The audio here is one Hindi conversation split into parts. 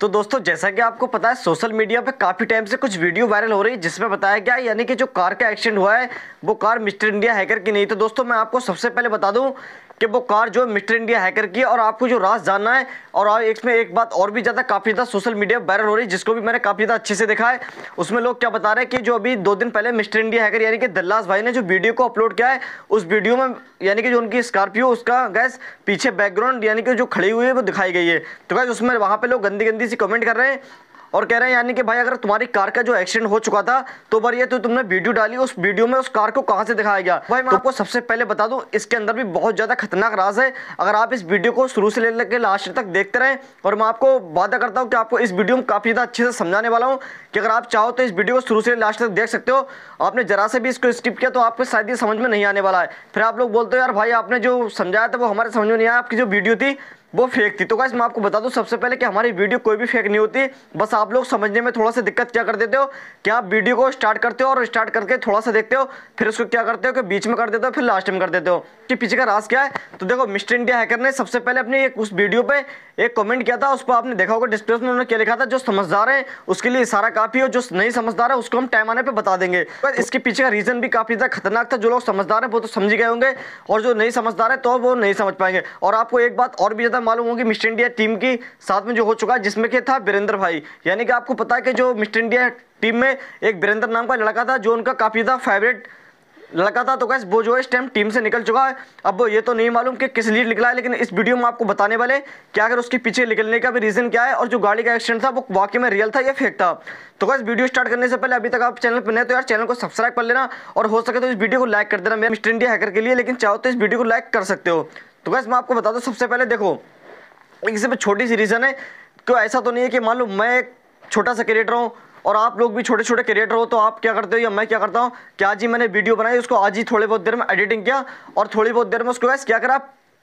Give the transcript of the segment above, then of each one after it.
तो दोस्तों जैसा कि आपको पता है सोशल मीडिया पे काफ़ी टाइम से कुछ वीडियो वायरल हो रही है जिसमें बताया गया यानी कि जो कार का एक्सीडेंट हुआ है वो कार मिस्टर इंडिया हैकर की नहीं तो दोस्तों मैं आपको सबसे पहले बता दूं कि वो कार जो है मिस्टर इंडिया हैकर की और आपको जो राज जानना है और इसमें एक बात और भी ज़्यादा काफ़ी ज़्यादा सोशल मीडिया वायरल हो रही है जिसको भी मैंने काफ़ी ज़्यादा अच्छे से देखा है उसमें लोग क्या बता रहे हैं कि जो अभी दो दिन पहले मिस्टर इंडिया हैकर यानी कि दल्लास भाई ने जो वीडियो को अपलोड किया है उस वीडियो में यानी कि जो उनकी स्कॉर्पियो उसका गैस पीछे बैकग्राउंड यानी कि जो खड़ी हुई है वो दिखाई गई है तो गैस उसमें वहाँ पर लोग गंदी गंदी सी कमेंट कर रहे हैं और कह रहे हैं यानी कि भाई अगर तुम्हारी कार का जो एक्सीडेंट हो चुका था तो भर ये तो तुमने वीडियो डाली उस वीडियो में उस कार को कहाँ से दिखाया गया भाई मैं तो आपको सबसे पहले बता दूँ इसके अंदर भी बहुत ज़्यादा खतरनाक राज है अगर आप इस वीडियो को शुरू से ले लेकर लास्ट तक देखते रहें और मैं आपको वादा करता हूँ कि आपको इस वीडियो में काफ़ी ज़्यादा अच्छे से समझाने वाला हूँ कि अगर आप चाहो तो इस वीडियो को शुरू से लास्ट तक देख सकते हो आपने ज़रा से भी इसको स्किप किया तो आपको शायद ये समझ में नहीं आने वाला है फिर आप लोग बोलते हो यार भाई आपने जो समझाया था वो हमारे समझ में नहीं आया आपकी जो वीडियो थी वो फेक थी तो गाइस मैं आपको बता दूं सबसे पहले कि हमारी वीडियो कोई भी फेक नहीं होती बस आप लोग समझने में थोड़ा सा दिक्कत क्या कर देते हो कि आप वीडियो को स्टार्ट करते हो और स्टार्ट करके थोड़ा सा देखते हो फिर उसको क्या करते हो कि बीच में कर देते हो फिर लास्ट में कर देते हो कि पीछे का रास क्या है तो देखो मिस्टर इंडिया हैकर ने सबसे पहले अपने एक उस वीडियो पर एक कॉमेंट किया था उस पर आपने देखा होगा डिस्क्रिप्शन में उन्होंने क्या लिखा था जो समझदार है उसके लिए इशारा काफ़ी और जो नहीं समझदार है उसको हम टाइम आने पर बता देंगे पर इसके पीछे का रीज़न भी काफ़ी ज़्यादा खतरनाक था जो लोग समझदार है वो तो समझ गए होंगे और जो नहीं समझदार है तो वो नहीं समझ पाएंगे और आपको एक बात और भी ज़्यादा ज़्यादा मालूम होगी मिस्टर इंडिया टीम की साथ में जो हो चुका है जिसमें क्या था वीरेंद्र भाई यानी कि आपको पता है कि जो मिस्टर इंडिया टीम में एक वीरेंद्र नाम का लड़का था जो उनका काफ़ी ज़्यादा फेवरेट लड़का था तो कैसे वो जो इस टाइम टीम से निकल चुका है अब ये तो नहीं मालूम कि किस लीड निकला है लेकिन इस वीडियो में आपको बताने वाले क्या अगर उसके पीछे निकलने का भी रीज़न क्या है और जो गाड़ी का एक्सीडेंट था वो वाकई में रियल था या फेक था तो कैसे वीडियो स्टार्ट करने से पहले अभी तक आप चैनल पर नहीं तो यार चैनल को सब्सक्राइब कर लेना और हो सके तो इस वीडियो को लाइक कर देना मेरे मिस्टर इंडिया हैकर के लिए लेकिन चाहो तो इस वीडियो को लाइक कर सकते हो तो वैसे मैं आपको बता दूँ सबसे पहले देखो एक से छोटी सी रीज़न है क्यों तो ऐसा तो नहीं है कि मान लो मैं एक छोटा सा क्रिएटर हूँ और आप लोग भी छोटे छोटे क्रिएटर हो तो आप क्या करते हो या मैं क्या करता हूँ कि आज ही मैंने वीडियो बनाई उसको आज ही थोड़ी बहुत देर में एडिटिंग किया और थोड़ी बहुत देर में उसको वैसे क्या करा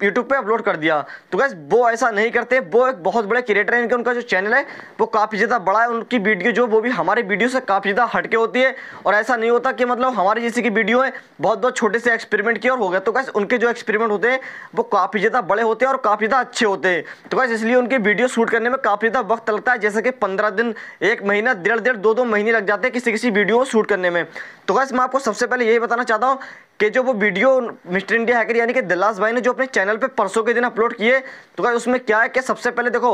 यूट्यूब पे अपलोड कर दिया तो गैस वो ऐसा नहीं करते वो एक बहुत बड़े क्रिएटर है इनके उनका जो चैनल है वो काफ़ी ज़्यादा बड़ा है उनकी वीडियो जो वो भी हमारे वीडियो से काफ़ी ज़्यादा हटके होती है और ऐसा नहीं होता कि मतलब हमारे जैसे की वीडियो है बहुत बहुत छोटे से एक्सपेरिमेंट किया और हो गया तो गैस उनके जो एक्सपेरिमेंट होते हैं वो काफ़ी ज़्यादा बड़े होते हैं और काफ़ी ज़्यादा अच्छे होते हैं तो गैस इसलिए उनकी वीडियो शूट करने में काफ़ी ज़्यादा वक्त लगता है जैसे कि पंद्रह दिन एक महीना डेढ़ डेढ़ दो दो महीने लग जाते हैं किसी किसी वीडियो को शूट करने में तो गैस मैं आपको सबसे पहले यही बताना चाहता हूँ कि जो वो वीडियो मिस्टर इंडिया हैकर यानी कि दिलास भाई ने जो अपने चैनल चैनल पे परसों के दिन अपलोड किए तो गाइस उसमें क्या है कि सबसे पहले देखो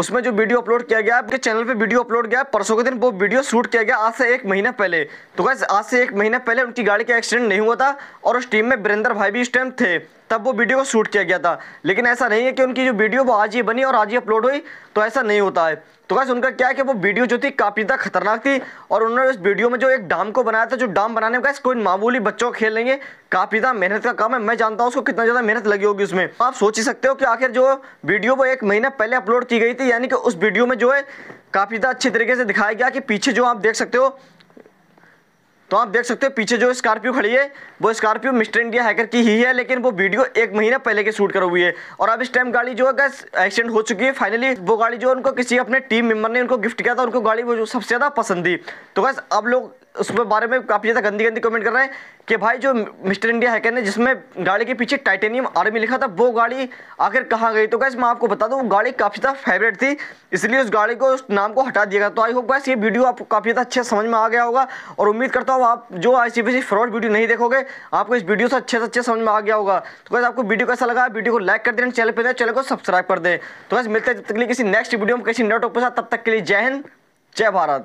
उसमें जो वीडियो अपलोड किया गया आपके चैनल पे वीडियो अपलोड किया परसों के दिन वो वीडियो शूट किया गया आज से एक महीना पहले तो गैस आज से एक महीना पहले उनकी गाड़ी का एक्सीडेंट नहीं हुआ था और उस टीम में वीरेंद्र भाई भी इस टाइम थे तब वो वीडियो को शूट किया गया था लेकिन ऐसा नहीं है कि उनकी जो वीडियो वो आज ही बनी और आज ही अपलोड हुई तो ऐसा नहीं होता है तो कैसे उनका क्या है कि वो वीडियो जो थी काफ़ी ज़्यादा खतरनाक थी और उन्होंने उस वीडियो में जो एक डाम को बनाया था जो डाम बनाने में कैसे कोई मामूली बच्चों को खेल लेंगे काफ़ी ज़्यादा मेहनत का काम है मैं जानता हूँ उसको कितना ज़्यादा मेहनत लगी होगी उसमें आप सोच ही सकते हो कि आखिर जो वीडियो वो एक महीना पहले अपलोड की गई थी यानी कि उस वीडियो में जो है काफ़ी ज़्यादा अच्छी तरीके से दिखाया गया कि पीछे जो आप देख सकते हो तो आप देख सकते हो पीछे जो स्कॉर्पियो खड़ी है वो स्कॉर्पियो मिस्टर इंडिया हैकर की ही है लेकिन वो वीडियो एक महीना पहले के शूट कर हुई है और अब इस टाइम गाड़ी जो है एक्सीडेंट हो चुकी है फाइनली वो गाड़ी जो उनको किसी अपने टीम मेंबर ने उनको गिफ्ट किया था उनको गाड़ी वो जो सबसे ज़्यादा पसंद थी तो बस अब लोग उसमें बारे में काफ़ी ज़्यादा गंदी गंदी कमेंट कर रहे हैं कि भाई जो मिस्टर इंडिया हैकर ने जिसमें गाड़ी के पीछे टाइटेनियम आर्मी लिखा था वो गाड़ी आखिर कहाँ गई तो गैस मैं आपको बता दूँ वो गाड़ी काफ़ी ज़्यादा फेवरेट थी इसलिए उस गाड़ी को उस नाम को हटा दिया गया तो आई होप गैस ये वीडियो आपको काफ़ी ज़्यादा अच्छे समझ में आ गया होगा और उम्मीद करता हूँ आप जो आई सी फ्रॉड वीडियो नहीं देखोगे आपको इस वीडियो से अच्छे से अच्छे समझ में आ गया होगा तो गैस आपको वीडियो कैसा लगा वीडियो को लाइक कर दे चैनल पर चैनल को सब्सक्राइब कर दें तो बस मिलते हैं जब तक किसी नेक्स्ट वीडियो में किसी नेटवर्क के साथ तब तक के लिए जय हिंद जय भारत